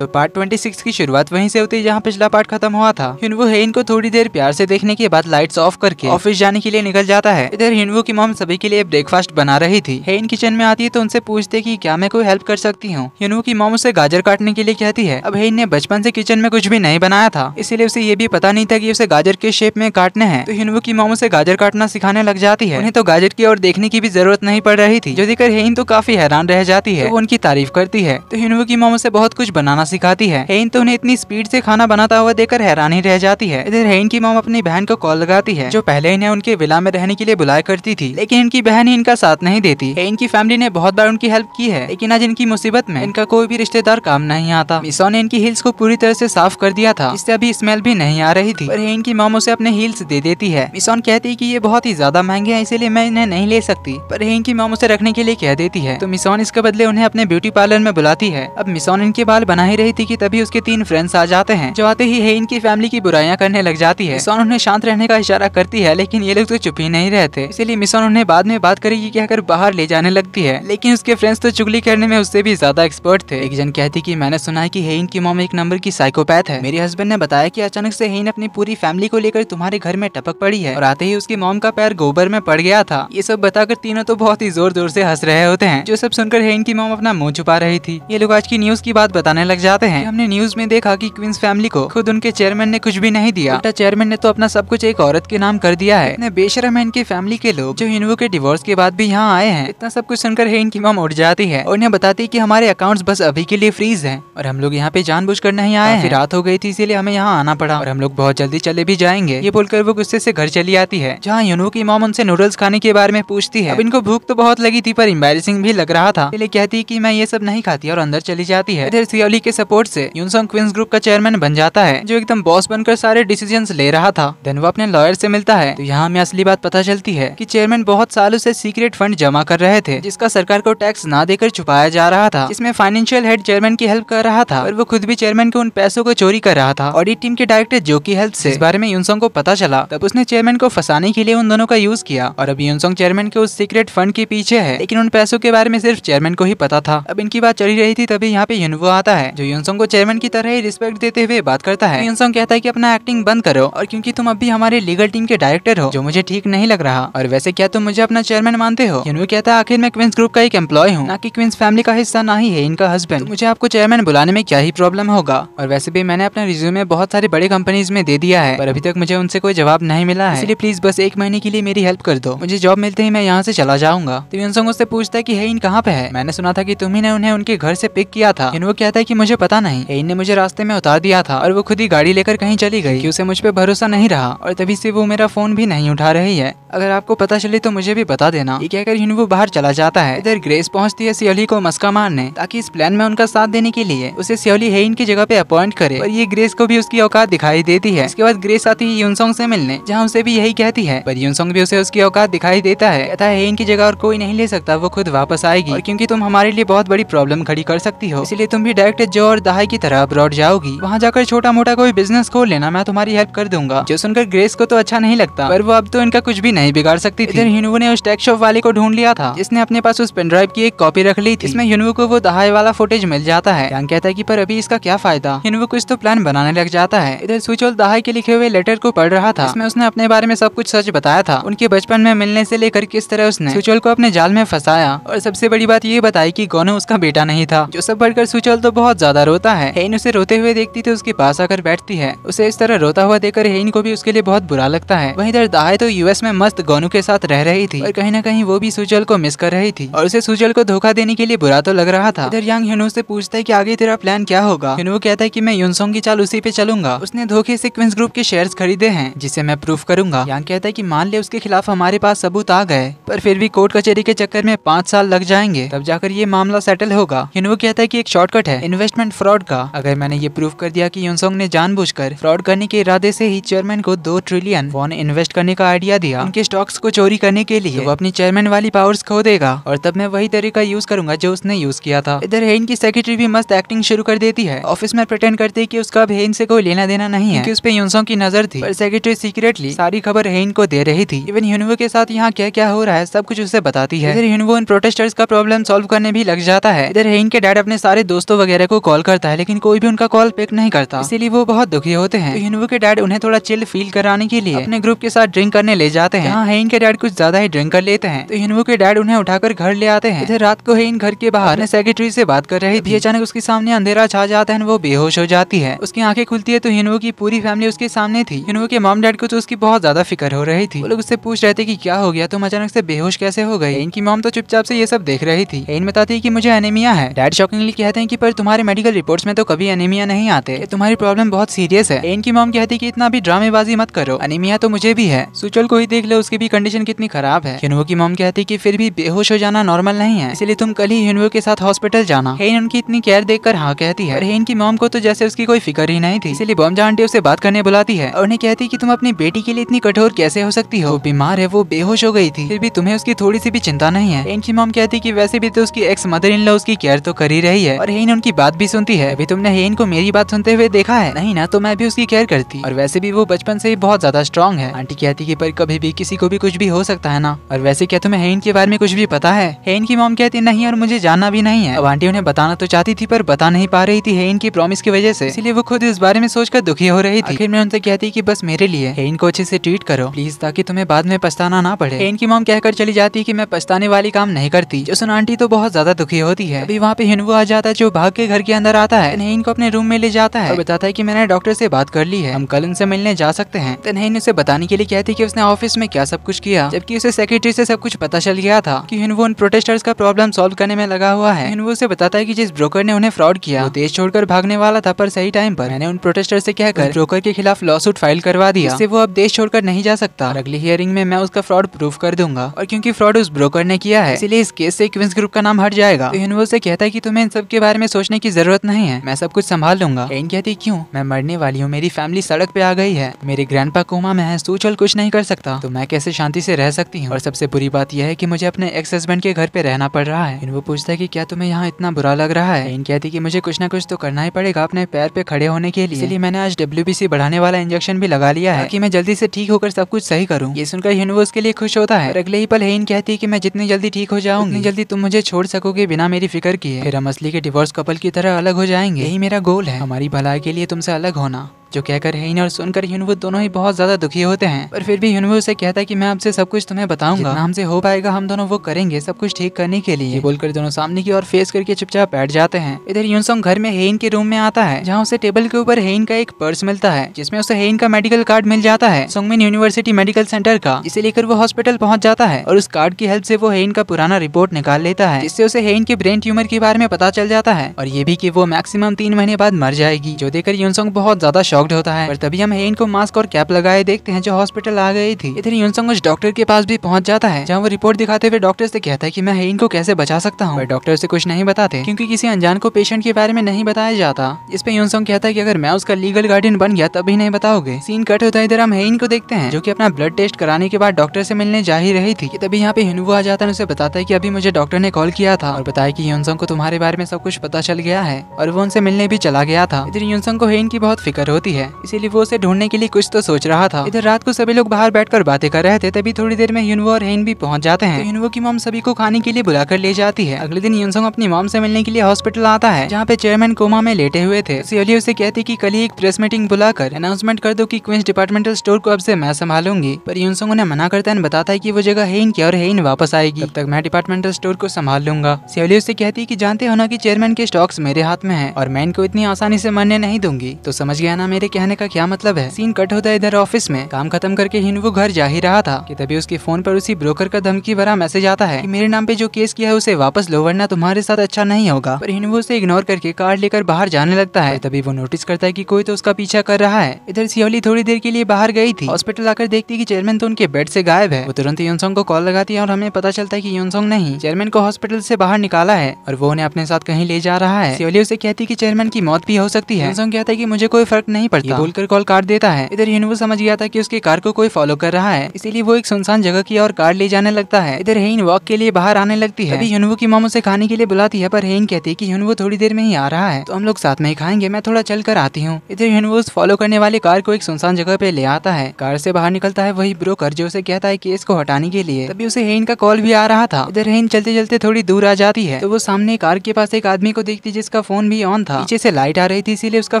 तो पार्ट 26 की शुरुआत वहीं से होती है जहाँ पिछला पार्ट खत्म हुआ था हिनवू हेन को थोड़ी देर प्यार से देखने के बाद लाइट्स ऑफ करके ऑफिस जाने के लिए निकल जाता है इधर हिन्वू की मॉम सभी के लिए ब्रेकफास्ट बना रही थी हेन किचन में आती है तो उनसे पूछते कि क्या मैं कोई हेल्प कर सकती हूँ हिनवू की मॉम उसे गाजर काटने के लिए कहती है अब हेन ने बचपन से किचन में कुछ भी नहीं बनाया था इसीलिए उसे ये भी पता नहीं था की उसे गाजर के शेप में काटने हैं तो हिनवू की मॉम उसे गाजर काटना सिखाने लग जाती है उन्हें तो गाजर की और देखने की भी जरूरत नहीं पड़ रही थी जो देखकर हेन तो काफी हैरान रह जाती है वो उनकी तारीफ करती है तो हिनवू की मॉम उसे बहुत कुछ बनाना सिखाती है हेन तो उन्हें इतनी स्पीड से खाना बनाता हुआ देखकर हैरानी रह जाती है इधर हेन की माम अपनी बहन को कॉल लगाती है जो पहले इन्हें उनके विला में रहने के लिए बुलाया करती थी लेकिन इनकी बहन ही इनका साथ नहीं देती हेन की फैमिली ने बहुत बार उनकी हेल्प की है लेकिन आज इनकी मुसीबत में इनका कोई भी रिश्तेदार काम नहीं आता मिसो ने इनकी हिल्स को पूरी तरह से साफ कर दिया था इससे अभी स्मेल भी नहीं आ रही थी हेन की माम उसे अपने हिल्स दे देती है मिसोन कहती है की ये बहुत ही ज्यादा महंगे है इसीलिए मैं इन्हें नहीं ले सकती पर हेन की माम उसे रखने के लिए कह देती है तो मिसोन इसके बदले उन्हें अपने ब्यूटी पार्लर में बुलाती है अब मिसोन इनके बाल बना नहीं रही थी की तभी उसके तीन फ्रेंड्स आ जाते हैं जो आते ही है इनकी फैमिली की बुराइयां करने लग जाती है मिसोन उन्हें शांत रहने का इशारा करती है लेकिन ये लोग तो चुप ही नहीं रहते इसीलिए मिसोन उन्हें बाद में बात करेगी कहकर बाहर ले जाने लगती है लेकिन उसके फ्रेंड्स तो चुगली करने में उससे भी ज्यादा एक्सपर्ट थे एक जन कहती की मैंने सुना है की हेइन की मोम एक नंबर की साइकोपैथ है मेरे हस्बैंड ने बताया की अचानक से हेन अपनी पूरी फैमिली को लेकर तुम्हारे घर में टपक पड़ी है और आते ही उसकी मोम का पैर गोबर में पड़ गया था ये सब बताकर तीनों तो बहुत ही जोर जोर से हंस रहे होते हैं जो सब सुनकर हेन की मोम अपना मुंह छुपा रही थी ये लोग आज की न्यूज की बात बताने लग जाते हैं हमने न्यूज में देखा कि क्वींस फैमिली को खुद उनके चेयरमैन ने कुछ भी नहीं दिया उल्टा चेयरमैन ने तो अपना सब कुछ एक औरत के नाम कर दिया है इतने बेशरम है इनकी फैमिली के लोग जो हिंदुओं के डिवोर्स के बाद भी यहाँ आए हैं इतना सब कुछ सुनकर है इनकी माम उठ जाती है और उन्हें बताती की हमारे अकाउंट बस अभी के लिए फ्रीज है और हम लोग यहाँ पे बुझ कर नहीं आए हैं रात हो गई थी इसीलिए हमें यहाँ आना पड़ा और हम लोग बहुत जल्दी चले भी जाएंगे ये बोलकर वो गुस्से से घर चली आती है जहाँ यूनू की माम उनसे नूडल्स खाने के बारे में पूछती है अब इनको भूख तो बहुत लगी थी पर इम्बेसिंग भी लग रहा था इसलिए कहती की मैं ये सब नहीं खाती और अंदर चली जाती है इधर सियोली के सपोर्ट से यूनसोंग क्वींस ग्रुप का चेयरमैन बन जाता है जो एकदम बॉस बनकर सारे डिसीजन ले रहा था देन वो अपने लॉयर से मिलता है तो यहाँ हमें असली बात पता चलती है की चेयरमैन बहुत सालों से सीक्रेट फंड जमा कर रहे थे जिसका सरकार को टैक्स ना देकर छुपाया जा रहा था इसमें फाइनेंशियल हेड चेयरमैन की हेल्प कर रहा था और वो खुद भी चेयरमैन के उन पैसों को चोरी कर रहा था ऑडिट टीम के डायरेक्टर जो की हेल्प से इस बारे में यूनसोंग को पता चला तब उसने चेयरमैन को फंसाने के लिए उन दोनों का यूज किया और अब यूनसोंग चेयरमैन के उस सीक्रेट फंड के पीछे है लेकिन उन पैसों के बारे में सिर्फ चेयरमैन को ही पता था अब इनकी बात चली रही थी तभी यहाँ पे यूनवो आता है जो योनसोंग को चेयरमैन की तरह ही रिस्पेक्ट देते हुए बात करता है योनसोंग कहता है कि अपना एक्टिंग बंद करो और क्यूँकी तुम अभी हमारे लीगल टीम के डायरेक्टर हो जो मुझे ठीक नहीं लग रहा और वैसे क्या तुम मुझे अपना चेयरमैन मानते हो यूनू कहता है आखिर मैं क्विंस ग्रुप का एक एम्प्लॉय हूँ ना की क्विंस फैमिली का हिस्सा ना ही है इनका हस्बैंड तो मुझे आपको चेयरमैन बुलाने में क्या ही प्रॉब्लम होगा और वैसे भी मैंने अपना रिज्यूमे बहुत सारी बड़ी कंपनीज में दे दिया है और अभी तक मुझे उनसे कोई जवाब नहीं मिला है इसलिए प्लीज बस एक महीने के लिए मेरी हेल्प कर दो मुझे जॉब मिलते ही मैं यहाँ से चला जाऊंगा तो योनसोंग उससे पूछता है की है इन कहाँ पे है मैंने सुना था की तुम्ही ने उन्हें उनके घर से पिक किया था इन वो कहता है की मुझे मुझे पता नहीं एन ने मुझे रास्ते में उतार दिया था और वो खुद ही गाड़ी लेकर कहीं चली गई कि उसे मुझ पर भरोसा नहीं रहा और तभी से वो मेरा फोन भी नहीं उठा रही है अगर आपको पता चले तो मुझे भी बता देना ये कहकर यूनिवो बाहर चला जाता है इधर ग्रेस पहुंचती है सियोली को मस्का मारने ताकि इस प्लान में उनका साथ देने के लिए उसे सियोली हेइन की जगह पे अपॉइंट करे और ये ग्रेस को भी उसकी औकात दिखाई देती है इसके बाद ग्रेस आती है यूनसोंग से मिलने जहाँ उसे भी यही कहती है पर यूनसोंग भी उसे उसकी औकात दिखाई देता है कहता है इनकी की जगह और कोई नहीं ले सकता वो खुद वापस आएगी क्यूँकी क्योंकि तुम हमारे लिए बहुत बड़ी प्रॉब्लम खड़ी कर सकती हो इसलिए तुम भी डायरेक्ट जो और दहाई की तरह अब्रॉड जाओगी वहाँ जाकर छोटा मोटा कोई बिजनेस खोल लेना मैं तुम्हारी हेल्प कर दूंगा जो सुनकर ग्रेस को तो अच्छा नहीं लगता पर वो अब तो इनका कुछ भी नहीं बिगाड़ सकती थी हिनवू ने उस टेक शॉप वाले को ढूंढ लिया था जिसने अपने पास उस पेन ड्राइव की एक कॉपी रख ली थी इसमें हिनवू को वो दहाई वाला फुटेज मिल जाता है कहता है की पर अभी इसका क्या फायदा हिनवू कुछ तो प्लान बनाने लग जाता है इधर सुचोल दहाई के लिखे हुए लेटर को पढ़ रहा था उसने अपने बारे में सब कुछ सच बताया था उनके बचपन में मिलने से लेकर किस तरह उसने सुचोल को अपने जाल में फंसाया और सबसे बड़ी बात ये बताई की गोनो उसका बेटा नहीं था जो सब पढ़कर सुचोल तो बहुत ज्यादा ज्यादा रोता है हेन उसे रोते हुए देखती तो उसके पास आकर बैठती है उसे इस तरह रोता हुआ देखकर हेन को भी उसके लिए बहुत बुरा लगता है वहीं इधर आए तो यूएस में मस्त गोनू के साथ रह रही थी और कहीं ना कहीं वो भी सुजल को मिस कर रही थी और उसे सुजल को धोखा देने के लिए बुरा तो लग रहा था इधर यंग हिनू से पूछता है की आगे तेरा प्लान क्या होगा हिनो कहता है की मैं यूनसोंग की चाल उसी पे चलूंगा उसने धोखे से क्विंस ग्रुप के शेयर खरीदे हैं जिसे मैं प्रूफ करूंगा यांग कहता है की मान ले उसके खिलाफ हमारे पास सबूत आ गए पर फिर भी कोर्ट कचहरी के चक्कर में पाँच साल लग जाएंगे तब जाकर ये मामला सेटल होगा हिनू कहता है की एक शॉर्टकट है इन्वेस्ट इन्वेस्टमेंट फ्रॉड का अगर मैंने ये प्रूफ कर दिया कि यूनसोंग ने जानबूझकर फ्रॉड करने के इरादे से ही चेयरमैन को दो ट्रिलियन वॉन इन्वेस्ट करने का आइडिया दिया उनके स्टॉक्स को चोरी करने के लिए वो अपनी चेयरमैन वाली पावर्स खो देगा और तब मैं वही तरीका यूज करूंगा जो उसने यूज किया था इधर हेन की सेक्रेटरी भी मस्त एक्टिंग शुरू कर देती है ऑफिस में प्रटेंड करती है की उसका अब हेन से कोई लेना देना नहीं है उस पर यूनसोंग की नजर थी सेक्रेटरी सीक्रेटली सारी खबर हेन को दे रही थी इवन यूनवो के साथ यहाँ क्या क्या हो रहा है सब कुछ उसे बताती है इधर यूनवो इन प्रोटेस्टर्स का प्रॉब्लम सॉल्व करने भी लग जाता है इधर हेन के डैड अपने सारे दोस्तों वगैरह को कॉल करता है लेकिन कोई भी उनका कॉल पिक नहीं करता इसीलिए वो बहुत दुखी होते हैं तो के डैड उन्हें थोड़ा चिल फील कराने के लिए अपने ग्रुप के साथ ड्रिंक करने ले जाते हैं हाँ हेन के डैड कुछ ज्यादा ही ड्रिंक कर लेते हैं तो हिनवू के डैड उन्हें उठाकर घर ले आते हैं इधर रात को हेन घर के बाहर अपने सेक्रेटरी से बात कर रही थी अचानक उसके सामने अंधेरा छा जाता है वो बेहोश हो जाती है उसकी आंखें खुलती है तो हिनवू की पूरी फैमिली उसके सामने थी हिनवू के मॉम डैड को तो उसकी बहुत ज्यादा फिक्र हो रही थी लोग उससे पूछ रहे थे की क्या हो गया तुम अचानक से बेहोश कैसे हो गई इनकी मॉम तो चुपचाप से ये सब देख रही थी हेन बताती है की मुझे एनेमिया है डैड शॉकिंगली कहते हैं की पर तुम्हारे मेडिकल रिपोर्ट्स में तो कभी अनिमिया नहीं आते तुम्हारी प्रॉब्लम बहुत सीरियस है इनकी मॉम कहती की इतना भी ड्रामेबाजी मत करो अनिमिया तो मुझे भी है सुचल को ही देख लो उसकी भी कंडीशन कितनी खराब है हिन्वो की मॉम कहती की फिर भी बेहोश हो जाना नॉर्मल नहीं है इसलिए तुम कल ही हिन्वो के साथ हॉस्पिटल जाना हेन उनकी इतनी केयर कर हाँ कहती है हेन की मॉम को तो जैसे उसकी कोई फिक्र ही नहीं थी इसलिए बॉम आंटी उसे बात करने बुलाती है और उन्हें कहती की तुम अपनी बेटी के लिए इतनी कठोर कैसे हो सकती हो बीमार है वो बेहोश हो गई थी फिर भी तुम्हें उसकी थोड़ी सी भी चिंता नहीं है इनकी की मॉम कहती की वैसे भी तो उसकी एक्स मदर इन लॉ उसकी केयर तो कर ही रही है और हेन उनकी बात भी भी सुनती है अभी तुमने हेन को मेरी बात सुनते हुए देखा है नहीं ना तो मैं भी उसकी केयर करती और वैसे भी वो बचपन से ही बहुत ज्यादा स्ट्रॉन्ग है आंटी कहती की पर कभी भी किसी को भी कुछ भी हो सकता है ना और वैसे क्या तुम्हें हेन के बारे में कुछ भी पता है हेन की मोम कहती नहीं और मुझे जानना भी नहीं है अब आंटी उन्हें बताना तो चाहती थी पर बता नहीं पा रही थी हेन की प्रॉमिस की वजह से इसलिए वो खुद इस बारे में सोचकर दुखी हो रही थी फिर मैं उनसे कहती की बस मेरे लिए हेन को अच्छे से ट्रीट करो प्लीज ताकि तुम्हें बाद में पछताना ना पड़े हेन की मोम कहकर चली जाती की मैं पछताने वाली काम नहीं करती जो सुन आंटी तो बहुत ज्यादा दुखी होती है अभी वहाँ पे हिनवू आ जाता है जो भाग के घर के अंदर आता है तनहीन को अपने रूम में ले जाता है और बताता है की मैंने डॉक्टर से बात कर ली है हम कल उनसे मिलने जा सकते हैं तनहीन तो उसे बताने के लिए कहती की उसने ऑफिस में क्या सब कुछ किया जबकि उसे सेक्रेटरी से सब कुछ पता चल गया था की हिन्वो उन प्रोटेस्टर्स का प्रॉब्लम सॉल्व करने में लगा हुआ है हिन्वो उसे बताता है की जिस ब्रोकर ने उन्हें फ्रॉड किया वो देश छोड़कर भागने वाला था पर सही टाइम पर मैंने उन प्रोटेस्टर से कहकर ब्रोकर के खिलाफ लॉसूट फाइल करवा दिया इससे वो अब देश छोड़कर नहीं जा सकता अगली हियरिंग में मैं उसका फ्रॉड प्रूफ कर दूंगा और क्योंकि फ्रॉड उस ब्रोकर ने किया है इसलिए इस केस से क्विंस ग्रुप का नाम हट जाएगा तो हिन्वो से कहता है की तुम्हें इन सब के बारे में सोचने की जरूरत जरूरत नहीं है मैं सब कुछ संभाल लूंगा एन कहती क्यूँ मैं मरने वाली हूँ मेरी फैमिली सड़क पे आ गई है मेरे ग्रैंड पा कोमा में है सूचल कुछ नहीं कर सकता तो मैं कैसे शांति से रह सकती हूँ और सबसे बुरी बात यह है की मुझे अपने एक्स हस्बैंड के घर पे रहना पड़ रहा है वो पूछता है की क्या तुम्हें यहाँ इतना बुरा लग रहा है एन कहती की मुझे कुछ ना कुछ तो करना ही पड़ेगा अपने पैर पे खड़े होने के लिए इसलिए मैंने आज डब्ल्यू बढ़ाने वाला इंजेक्शन भी लगा लिया है की मैं जल्दी से ठीक होकर सब कुछ सही करूँ ये सुनकर यूनिवर्स के लिए खुश होता है अगले ही पल हेन कहती है की मैं जितनी जल्दी ठीक हो जाऊँ जल्दी तुम मुझे छोड़ सकोगे बिना मेरी फिक्र की फिर हम असली के डिवोर्स कपल की तरह अलग हो जाएंगे यही मेरा गोल है हमारी भलाई के लिए तुमसे अलग होना जो कहकर हेन और सुनकर यूनवू दोनों ही बहुत ज्यादा दुखी होते हैं पर फिर भी यूनवू उसे कहता है कि मैं आपसे सब कुछ तुम्हें बताऊंगा हमसे हो पाएगा हम दोनों वो करेंगे सब कुछ ठीक करने के लिए बोलकर दोनों सामने की ओर फेस करके चुपचाप बैठ जाते हैं इधर यूनसोंग घर में हेन के रूम में आता है जहाँ उसे टेबल के ऊपर हेन का एक पर्स मिलता है जिसमे उसे हेन का मेडिकल कार्ड मिल जाता है सोंगमिन यूनिवर्सिटी मेडिकल सेंटर का इसे लेकर वो हॉस्पिटल पहुँच जाता है और उस कार्ड की हेल्प से वो हेन का पुराना रिपोर्ट निकाल लेता है इससे उसे हेन के ब्रेन ट्यूमर के बारे में पता चल जाता है और ये भी की वो मैक्सिमम तीन महीने बाद मर जाएगी जो देखकर यूनसोंग बहुत ज्यादा शॉक्ड होता है पर तभी हम हेन को मास्क और कैप लगाए देखते हैं जो हॉस्पिटल आ गई थी इधर यूनसंग उस डॉक्टर के पास भी पहुंच जाता है जहाँ वो रिपोर्ट दिखाते हुए डॉक्टर से कहता है की मैं हेन को कैसे बचा सकता हूँ डॉक्टर ऐसी कुछ नहीं बताते क्यूँकी किसी अनजान को पेशेंट के बारे में नहीं बताया जाता इस पे यूनसंग कहता है की अगर मैं उसका लीगल गार्डियन बन गया तभी नहीं बताओगे सीन कट होता है इधर हम हेन को देखते हैं जो की अपना ब्लड टेस्ट कराने के बाद डॉक्टर से मिलने जा ही रही थी तभी यहाँ पे हिनवू आ जाता है उसे बताता है की अभी मुझे डॉक्टर ने कॉल किया था और बताया की यूनसंग को तुम्हारे बारे में सब कुछ पता चल गया है और वो उनसे मिलने भी चला गया था इधर यूनसंग को हेन की बहुत फिक्र होती होती है इसीलिए वो उसे ढूंढने के लिए कुछ तो सोच रहा था इधर रात को सभी लोग बाहर बैठकर बातें कर रहे थे तभी थोड़ी देर में यूनवो और हेन भी पहुंच जाते हैं तो यूनवो की मॉम सभी को खाने के लिए बुलाकर ले जाती है अगले दिन यूनसोंग अपनी मॉम से मिलने के लिए हॉस्पिटल आता है जहाँ पे चेयरमैन कोमा में लेटे हुए थे सियोली उसे कहती की कल ही एक प्रेस मीटिंग बुलाकर अनाउंसमेंट कर दो की क्विंस डिपार्टमेंटल स्टोर को अब से मैं संभालूंगी पर यूनसोंग उन्हें मना करता है बताता है की वो जगह हेन की और हेन वापस आएगी अब तक मैं डिपार्टमेंटल स्टोर को संभाल लूंगा सियोली उसे कहती है की जानते हो ना की चेयरमैन के स्टॉक्स मेरे हाथ में है और मैं इनको इतनी आसानी से मरने नहीं दूंगी तो समझ गया ना मेरे कहने का क्या मतलब है सीन कट होता है इधर ऑफिस में काम खत्म करके वो घर जा ही रहा था कि तभी उसके फोन पर उसी ब्रोकर का धमकी भरा मैसेज आता है कि मेरे नाम पे जो केस किया है उसे वापस लो वरना तुम्हारे साथ अच्छा नहीं होगा पर हिनवू उसे इग्नोर करके कार लेकर बाहर जाने लगता है तभी वो नोटिस करता है की कोई तो उसका पीछा कर रहा है इधर सियोली थोड़ी देर के लिए बाहर गई थी हॉस्पिटल आकर देखती की चेयरमैन तो उनके बेड ऐसी गायब है वो तुरंत योनसोंग को कॉल लगाती है और हमें पता चलता है की योनसोंग नहीं चेयरमैन को हॉस्पिटल ऐसी बाहर निकाला है और वो उन्हें अपने साथ कहीं ले जा रहा है सियोली उसे कहती की चेयरमैन की मौत भी हो सकती है कहता है की मुझे कोई फर्क नहीं नहीं पड़ता बोलकर कॉल काट देता है इधर यूनिवो समझ गया था की उसके कार को कोई फॉलो कर रहा है इसीलिए वो एक सुनसान जगह की और कार ले जाने लगता है इधर हेन वॉक के लिए बाहर आने लगती है अभी की मामू से खाने के लिए बुलाती है पर हेन कहती है की यूनिवो थोड़ी देर में ही आ रहा है तो हम लोग साथ में ही खाएंगे मैं थोड़ा चल कर आती हूँ इधर यूनिवो फॉलो करने वाली कार को एक सुनसान जगह पे ले आता है कार से बाहर निकलता है वही ब्रोकर जो उसे कहता है केस को हटाने के लिए तभी उसे हेन का कॉल भी आ रहा था इधर हेन चलते चलते थोड़ी दूर आ जाती है तो वो सामने कार के पास एक आदमी को देखती जिसका फोन भी ऑन था पीछे से लाइट आ रही थी इसीलिए उसका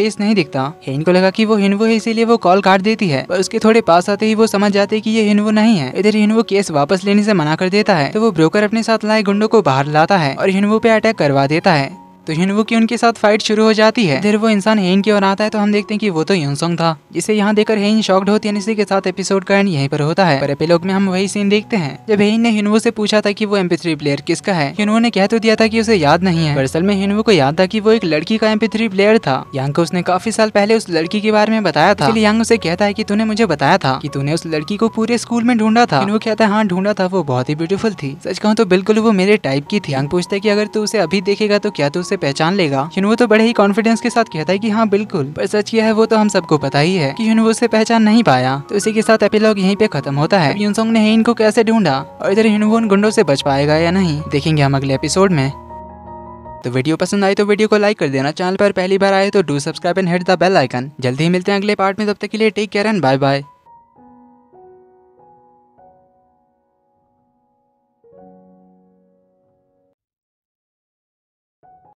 फेस नहीं दिखता हेन को लगा कि वो हिन्वो है इसीलिए वो कॉल काट देती है पर उसके थोड़े पास आते ही वो समझ जाते कि ये हिन्वो नहीं है इधर हिन्वो केस वापस लेने से मना कर देता है तो वो ब्रोकर अपने साथ लाए गुंडों को बाहर लाता है और हिन्वो पे अटैक करवा देता है तो यूनवू की उनके साथ फाइट शुरू हो जाती है फिर वो इंसान हेन की ओर आता है तो हम देखते हैं कि वो तो यूनसोंग था जिसे यहाँ देखकर हेन शॉक्ड होती है इसी के साथ एपिसोड का एंड यहीं पर होता है पर एपिलोग में हम वही सीन देखते हैं जब हेन ने हिनवू से पूछा था कि वो एम प्लेयर किसका है हिनवू ने कह तो दिया था कि उसे याद नहीं है दरअसल में हिनवू को याद था कि वो एक लड़की का एम प्लेयर था यहाँ को उसने काफी साल पहले उस लड़की के बारे में बताया था यंग उसे कहता है की तूने मुझे बताया था की तूने उस लड़की को पूरे स्कूल में ढूंढा था वो कहता है हाँ ढूंढा था वो बहुत ही ब्यूटीफुल थी सच कहूँ तो बिल्कुल वो मेरे टाइप की थी यंग पूछता है की अगर तू उसे अभी देखेगा तो क्या तू उसे से पहचान लेगा यूनवो तो बड़े ही कॉन्फिडेंस के साथ कहता है कि हाँ बिल्कुल पर सच यह है वो तो हम सबको पता ही है कि यूनवो उसे पहचान नहीं पाया तो इसी के साथ एपिलॉग यहीं पे खत्म होता है यूनसोंग ने इनको कैसे ढूंढा और इधर यूनवो उन गुंडों से बच पाएगा या नहीं देखेंगे हम अगले एपिसोड में तो वीडियो पसंद आए तो वीडियो को लाइक कर देना चैनल पर पहली बार आए तो do subscribe and hit the bell icon जल्दी ही मिलते हैं अगले पार्ट में तब तक के लिए take care and bye bye